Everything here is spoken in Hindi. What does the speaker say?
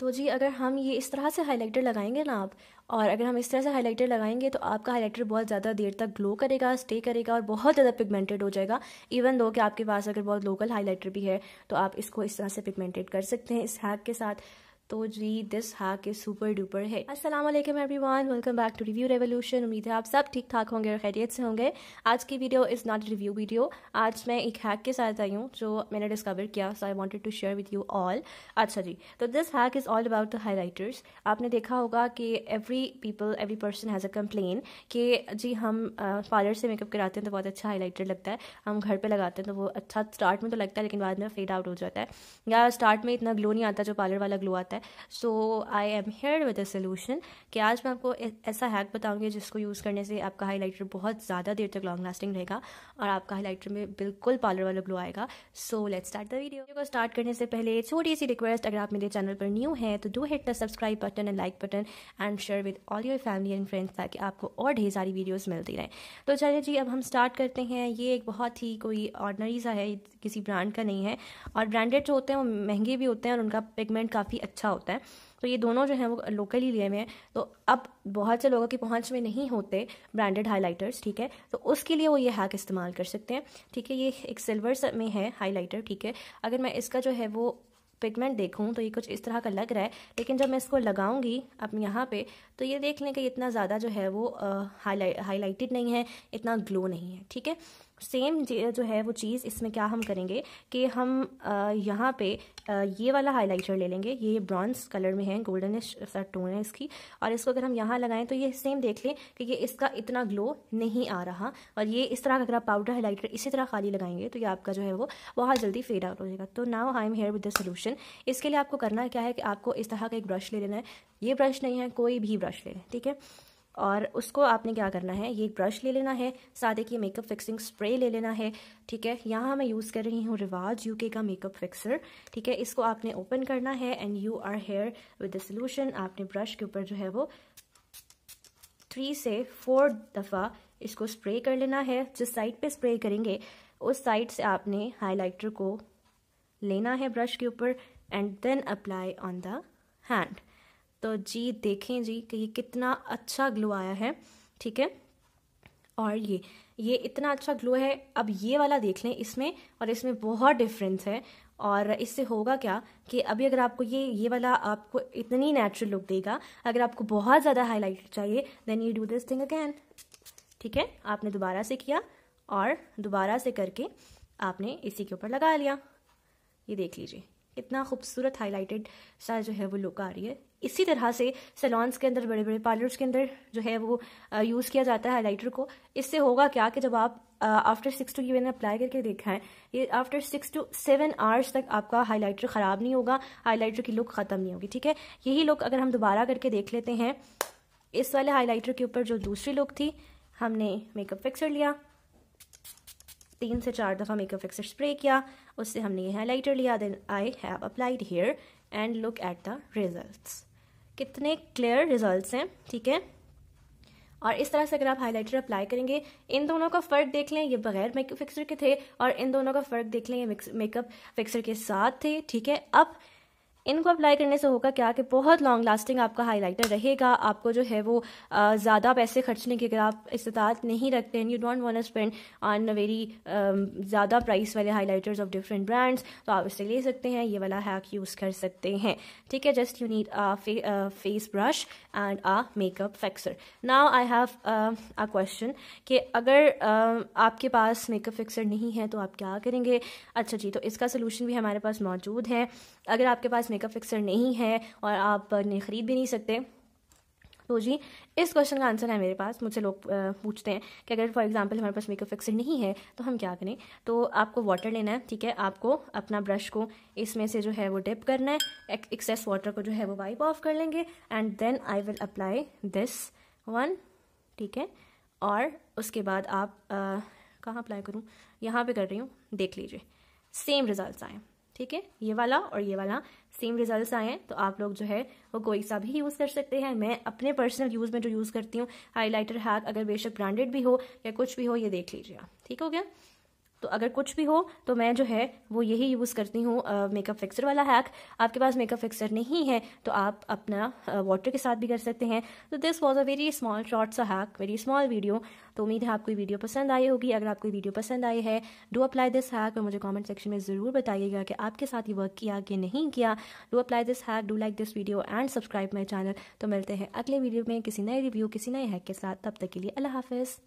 तो जी अगर हम ये इस तरह से हाइलाइटर लगाएंगे ना आप और अगर हम इस तरह से हाइलाइटर लगाएंगे तो आपका हाइलाइटर बहुत ज़्यादा देर तक ग्लो करेगा स्टे करेगा और बहुत ज़्यादा पिगमेंटेड हो जाएगा इवन दो कि आपके पास अगर बहुत लोकल हाइलाइटर भी है तो आप इसको इस तरह से पिगमेंटेड कर सकते हैं इस हैक के साथ तो जी this hack is super duper है अस्सलाम वालेकुम everyone welcome back to review revolution उम्मीद है आप सब ठीक ठाक होंगे और खैरियत से होंगे आज की video is not review video आज मैं एक हैक के साथ आई हूँ जो मैंने डिस्कवर किया so I wanted to share with you all अच्छा जी तो this hack is all about the highlighters आपने देखा होगा कि every people every person has a complain कि जी हम पार्लर से मेकअप कराते हैं तो बहुत अच्छा हाईलाइटर लगता है हम घर पर लगाते हैं तो वो अच्छा स्टार्ट में तो लगता है लेकिन बाद में फेड आउट हो जाता है या स्टार्ट में इतना ग्लो नहीं आता जो पार्लर वाला ग्लो आता है है so I am here with a solution कि आज मैं आपको ऐसा हैक बताऊंगी जिसको यूज़ करने से आपका हाईलाइटर बहुत ज़्यादा देर तक लॉन्ग लास्टिंग रहेगा और आपका हाईलाइटर में बिल्कुल पार्लर वाला ग्लो आएगा so let start the video को स्टार्ट करने से पहले छोटी सी रिक्वेस्ट अगर आप मेरे चैनल पर न्यू हैं तो do hit the subscribe button and like button and share with all your family and friends ताकि आपको और ढेर सारी वीडियोज़ मिलती रहें तो चलिए जी अब हम स्टार्ट करते हैं ये एक बहुत ही कोई ऑर्डनरी सा है किसी ब्रांड का नहीं है और ब्रांडेड जो होते हैं वो महंगे भी होते हैं और उनका पिगमेंट काफ़ी अच्छा अच्छा होता है तो ये दोनों जो हैं वो लोकली लिए हुए हैं तो अब बहुत से लोगों की पहुंच में नहीं होते ब्रांडेड हाइलाइटर्स ठीक है तो उसके लिए वो ये हैक इस्तेमाल कर सकते हैं ठीक है ये एक सिल्वर में है हाईलाइटर ठीक है अगर मैं इसका जो है वो पिगमेंट देखूँ तो ये कुछ इस तरह का लग रहा है लेकिन जब मैं इसको लगाऊंगी अब यहाँ पे तो ये देख लें कि इतना ज़्यादा जो है वो हाईलाइटेड नहीं है इतना ग्लो नहीं है ठीक है सेम जो है वो चीज़ इसमें क्या हम करेंगे कि हम यहाँ पे ये वाला हाइलाइटर ले लेंगे ये ब्रॉन्ज कलर में है गोल्डनिश सा टोन है इसकी और इसको अगर हम यहाँ लगाएं तो ये सेम देख लें कि ये इसका इतना ग्लो नहीं आ रहा और ये इस तरह का अगर आप पाउडर हाइलाइटर इसी तरह खाली लगाएंगे तो ये आपका जो है वो बहुत जल्दी फेड आउट हो जाएगा तो now I am here with the solution इसके लिए आपको करना क्या है कि आपको इस तरह का एक ब्रश ले लेना है ये ब्रश नहीं है कोई भी ब्रश ले लें ठीक है और उसको आपने क्या करना है ये ब्रश ले लेना है साथ एक ये मेकअप फिक्सिंग स्प्रे ले लेना है ठीक है यहाँ मैं यूज़ कर रही हूँ रिवाज यूके का मेकअप फिक्सर ठीक है इसको आपने ओपन करना है and you are here with the solution आपने ब्रश के ऊपर जो है वो थ्री से फोर दफ़ा इसको स्प्रे कर लेना है जिस साइड पर स्प्रे करेंगे उस साइड से आपने हाईलाइटर को लेना है ब्रश के ऊपर and then apply on the hand तो जी देखें जी कि ये कितना अच्छा ग्लो आया है ठीक है और ये ये इतना अच्छा ग्लो है अब ये वाला देख लें इसमें और इसमें बहुत डिफरेंस है और इससे होगा क्या कि अभी अगर आपको ये ये वाला आपको इतनी नेचुरल लुक देगा अगर आपको बहुत ज़्यादा हाईलाइट चाहिए then you do this thing again ठीक है आपने दोबारा से किया और दोबारा से करके आपने इसी के ऊपर लगा लिया ये देख लीजिए इतना खूबसूरत हाईलाइटेड सा जो है वो लुक आ रही है इसी तरह से सैलॉन्स के अंदर बड़े बड़े पार्लर्स के अंदर जो है वो यूज़ किया जाता है हाईलाइटर को इससे होगा क्या कि जब आप आफ्टर सिक्स टू ये मैंने अप्लाई करके देखा है ये after six two seven hours तक आपका हाईलाइटर ख़राब नहीं होगा हाईलाइटर की लुक ख़त्म नहीं होगी ठीक है यही लुक अगर हम दोबारा करके देख लेते हैं इस वाले हाईलाइटर के ऊपर जो दूसरी लुक थी हमने मेकअप फिक्सर लिया तीन से चार दफ़ा मेकअप फिक्सर स्प्रे किया उससे हमने ये हाईलाइटर लिया then I have applied here and look at the results कितने क्लियर रिजल्ट्स हैं ठीक है और इस तरह से अगर आप हाइलाइटर अप्लाई करेंगे इन दोनों का फ़र्क देख लें ये बगैर मेकअप फिक्सर के थे और इन दोनों का फ़र्क देख लें ये मेकअप फिक्सर के साथ थे ठीक है अब इनको अप्लाई करने से होगा क्या कि बहुत लॉन्ग लास्टिंग आपका हाईलाइटर रहेगा आपको जो है वो ज़्यादा पैसे खर्चने की अगर आप इस्तात नहीं रखते हैं you don't want spend on very ज़्यादा प्राइस वाले हाईलाइटर्स ऑफ डिफरेंट ब्रांड्स तो आप इसे ले सकते हैं ये वाला हैक यूज़ कर सकते हैं ठीक है just you need face brush and a makeup fixer now I have a question कि अगर uh, आपके पास मेकअप फिक्सर नहीं है तो आप क्या करेंगे अच्छा जी तो इसका सोल्यूशन भी हमारे पास मौजूद है अगर आपके पास मेकअप फिक्सर नहीं है और आप नहीं ख़रीद भी नहीं सकते तो जी इस क्वेश्चन का आंसर है मेरे पास मुझसे लोग पूछते हैं कि अगर फॉर एग्जांपल हमारे पास मेकअप फिक्सर नहीं है तो हम क्या करें तो आपको वाटर लेना है ठीक है आपको अपना ब्रश को इसमें से जो है वो डिप करना है एक्सेस वाटर को जो है वो वाइप ऑफ कर लेंगे and then I will apply this one ठीक है और उसके बाद आप कहाँ अप्लाई करूँ यहाँ पर कर रही हूँ देख लीजिए सेम रिजल्ट आए ठीक है ये वाला और ये वाला सेम रिजल्ट्स आए हैं तो आप लोग जो है वो कोई सा भी यूज़ कर सकते हैं मैं अपने पर्सनल यूज़ में जो यूज़ करती हूँ हाईलाइटर हैक अगर बेशक ब्रांडेड भी हो या कुछ भी हो ये देख लीजिए ठीक हो गया तो अगर कुछ भी हो तो मैं जो है वो यही यूज़ करती हूँ मेकअप फिक्सर वाला हैक आपके पास मेकअप फिक्सर नहीं है तो आप अपना वाटर के साथ भी कर सकते हैं तो this was a very small short सा हैक वेरी स्मॉल वीडियो तो उम्मीद है आपको वीडियो पसंद आई होगी अगर आपको वीडियो पसंद आई है डू अप्लाई दिस हैक और मुझे कॉमेंट सेक्शन में ज़रूर बताइएगा कि आपके साथ ये वर्क किया कि नहीं किया do apply this hack do like this video and subscribe my channel तो मिलते हैं अगले वीडियो में किसी नए रिव्यू किसी नए हैक के साथ तब तक के लिए अल्लाह हाफिज़